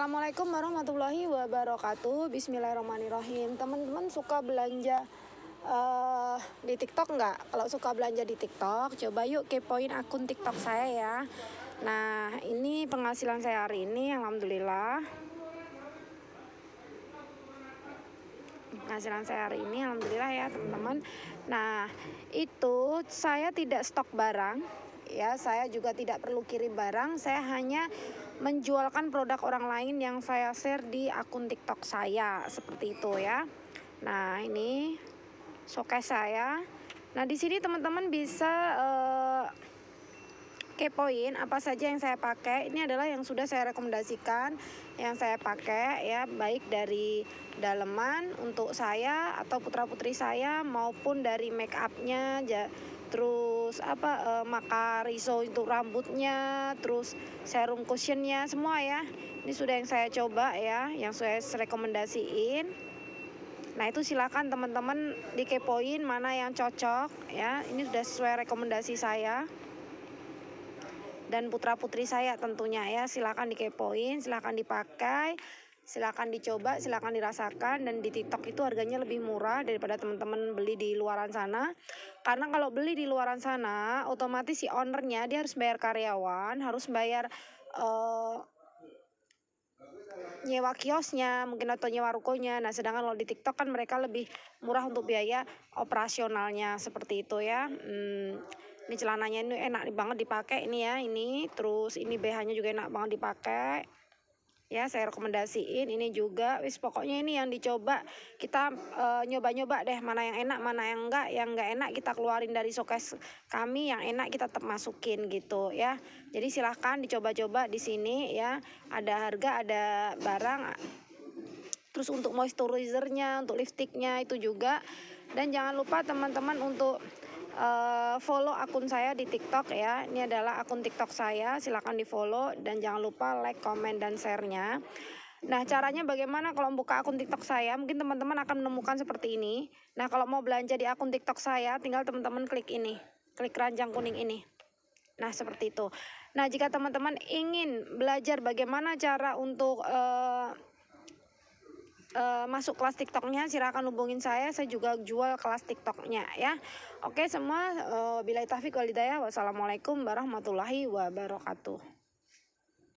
Assalamualaikum warahmatullahi wabarakatuh. Bismillahirrahmanirrahim. Teman-teman suka belanja uh, di TikTok nggak? Kalau suka belanja di TikTok, coba yuk kepoin akun TikTok saya ya. Nah, ini penghasilan saya hari ini, alhamdulillah. penghasilan saya hari ini alhamdulillah ya teman-teman. Nah, itu saya tidak stok barang, ya saya juga tidak perlu kirim barang saya hanya menjualkan produk orang lain yang saya share di akun TikTok saya seperti itu ya nah ini showcase saya nah di sini teman-teman bisa uh, kepoin apa saja yang saya pakai. Ini adalah yang sudah saya rekomendasikan yang saya pakai ya, baik dari daleman untuk saya atau putra-putri saya maupun dari make upnya terus apa uh, eh, maka riso untuk rambutnya, terus serum cushionnya semua ya. Ini sudah yang saya coba ya, yang saya rekomendasiin. Nah itu silakan teman-teman dikepoin mana yang cocok ya. Ini sudah sesuai rekomendasi saya dan putra putri saya tentunya ya. Silakan dikepoin, silakan dipakai. Silahkan dicoba, silahkan dirasakan dan di TikTok itu harganya lebih murah daripada teman-teman beli di luaran sana. Karena kalau beli di luaran sana, otomatis si ownernya dia harus bayar karyawan, harus bayar uh, nyewa kiosnya mungkin atau nyewa rukonya nah sedangkan kalau di TikTok kan mereka lebih murah untuk biaya operasionalnya seperti itu ya hmm, ini celananya ini enak banget dipakai ini ya ini terus ini BH nya juga enak banget dipakai ya saya rekomendasiin ini juga wis pokoknya ini yang dicoba kita eh, nyoba-nyoba uh, deh mana yang enak mana yang enggak yang enggak enak kita keluarin dari showcase kami yang enak kita tetap masukin gitu ya jadi silahkan dicoba-coba di sini ya ada harga ada barang terus untuk moisturizernya untuk lipsticknya itu juga dan jangan lupa teman-teman untuk uh, Eh, follow akun saya di TikTok ya. Ini adalah akun TikTok saya, silahkan di follow dan jangan lupa like, komen, dan share-nya. Nah, caranya bagaimana kalau buka akun TikTok saya? Mungkin teman-teman akan menemukan seperti ini. Nah, kalau mau belanja di akun TikTok saya, tinggal teman-teman klik ini. Klik ranjang kuning ini. Nah, seperti itu. Nah, jika teman-teman ingin belajar bagaimana cara untuk uh, uh, masuk kelas TikToknya silahkan hubungin saya saya juga jual kelas TikToknya ya oke semua uh, eh, bila taufik walidaya wassalamualaikum warahmatullahi wabarakatuh